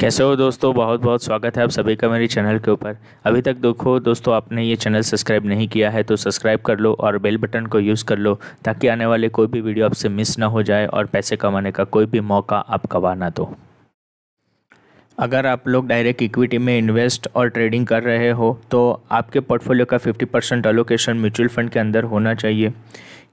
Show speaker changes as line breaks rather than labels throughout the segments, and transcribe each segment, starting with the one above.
कैसे हो दोस्तों बहुत बहुत स्वागत है आप सभी का मेरे चैनल के ऊपर अभी तक देखो दोस्तों आपने ये चैनल सब्सक्राइब नहीं किया है तो सब्सक्राइब कर लो और बेल बटन को यूज़ कर लो ताकि आने वाले कोई भी वीडियो आपसे मिस ना हो जाए और पैसे कमाने का कोई भी मौका आप कवा ना दो अगर आप लोग डायरेक्ट इक्विटी में इन्वेस्ट और ट्रेडिंग कर रहे हो तो आपके पोर्टफोलियो का फिफ्टी परसेंट म्यूचुअल फंड के अंदर होना चाहिए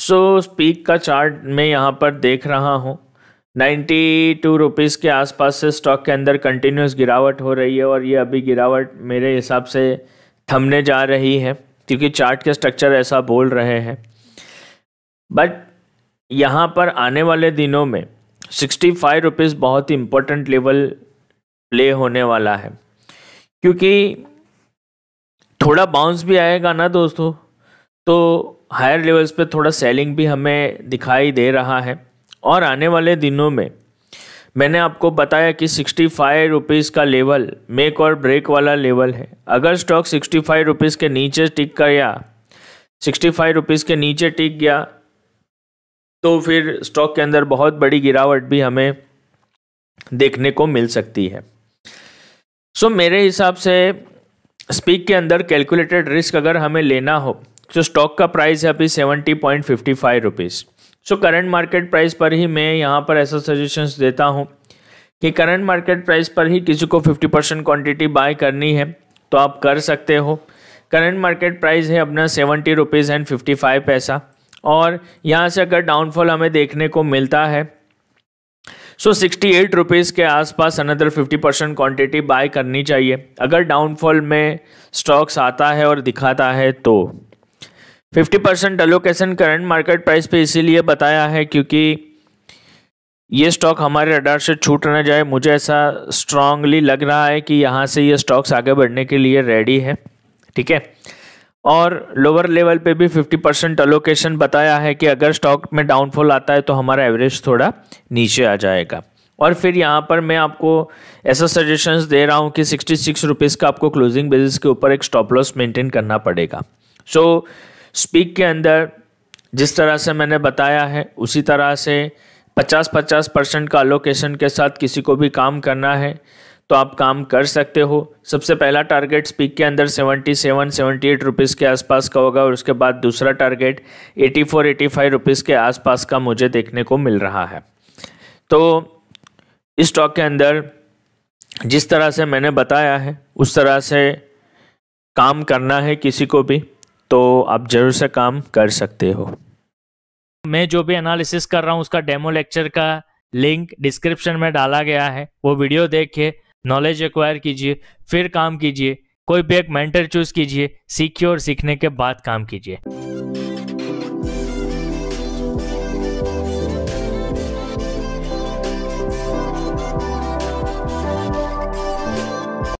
सो so, स्पीक का चार्ट मैं यहाँ पर देख रहा हूँ नाइन्टी टू रुपीज़ के आसपास से स्टॉक के अंदर कंटिन्यूस गिरावट हो रही है और ये अभी गिरावट मेरे हिसाब से थमने जा रही है क्योंकि चार्ट के स्ट्रक्चर ऐसा बोल रहे हैं बट यहाँ पर आने वाले दिनों में सिक्सटी फाइव रुपीज़ बहुत ही इम्पोर्टेंट लेवल प्ले होने वाला है क्योंकि थोड़ा बाउंस भी आएगा ना दोस्तों तो हायर लेवल्स पे थोड़ा सेलिंग भी हमें दिखाई दे रहा है और आने वाले दिनों में मैंने आपको बताया कि सिक्सटी फाइव रुपीज़ का लेवल मेक और ब्रेक वाला लेवल है अगर स्टॉक सिक्सटी फाइव रुपीज़ के नीचे टिक गया सिक्सटी फाइव रुपीज़ के नीचे टिक गया तो फिर स्टॉक के अंदर बहुत बड़ी गिरावट भी हमें देखने को मिल सकती है सो so, मेरे हिसाब से स्पीक के अंदर कैलकुलेटेड रिस्क अगर हमें लेना हो सो स्टॉक का प्राइस है अभी seventy point fifty five rupees so current market price पर ही मैं यहाँ पर ऐसा सजेशंस देता हूँ कि करंट मार्केट प्राइस पर ही किसी को फिफ्टी परसेंट क्वान्टिटी बाय करनी है तो आप कर सकते हो करंट मार्केट प्राइस है अपना seventy rupees and fifty five पैसा और यहाँ से अगर डाउनफॉल हमें देखने को मिलता है सो सिक्सटी एट रुपीज़ के आसपास another fifty percent quantity buy करनी चाहिए अगर डाउनफॉल में स्टॉक्स आता है और दिखाता है तो fifty percent allocation current market price पे इसीलिए बताया है क्योंकि ये स्टॉक हमारे रडार से छूट ना जाए मुझे ऐसा स्ट्रांगली लग रहा है कि यहाँ से ये स्टॉक्स आगे बढ़ने के लिए रेडी है ठीक है और लोअर लेवल पे भी 50 परसेंट अलोकेशन बताया है कि अगर स्टॉक में डाउनफॉल आता है तो हमारा एवरेज थोड़ा नीचे आ जाएगा और फिर यहाँ पर मैं आपको ऐसा सजेशंस दे रहा हूँ कि सिक्सटी सिक्स रुपीज़ का आपको क्लोजिंग बेसिस के ऊपर एक स्टॉप लॉस मेंटेन करना पड़ेगा सो so, स्पीक के अंदर जिस तरह से मैंने बताया है उसी तरह से 50-50 परसेंट का अलोकेशन के साथ किसी को भी काम करना है तो आप काम कर सकते हो सबसे पहला टारगेट स्पीक के अंदर 77 78 रुपीस के आसपास का होगा और उसके बाद दूसरा टारगेट 84 85 रुपीस के आसपास का मुझे देखने को मिल रहा है तो इस स्टॉक के अंदर जिस तरह से मैंने बताया है उस तरह से काम करना है किसी को भी तो आप ज़रूर से काम कर सकते हो मैं जो भी एनालिसिस कर रहा हूँ उसका डेमो लेक्चर का लिंक डिस्क्रिप्शन में डाला गया है वो वीडियो देखिए नॉलेज एक्वायर कीजिए फिर काम कीजिए कोई भी एक मेंटर चूज कीजिए सीखिए और सीखने के बाद काम कीजिए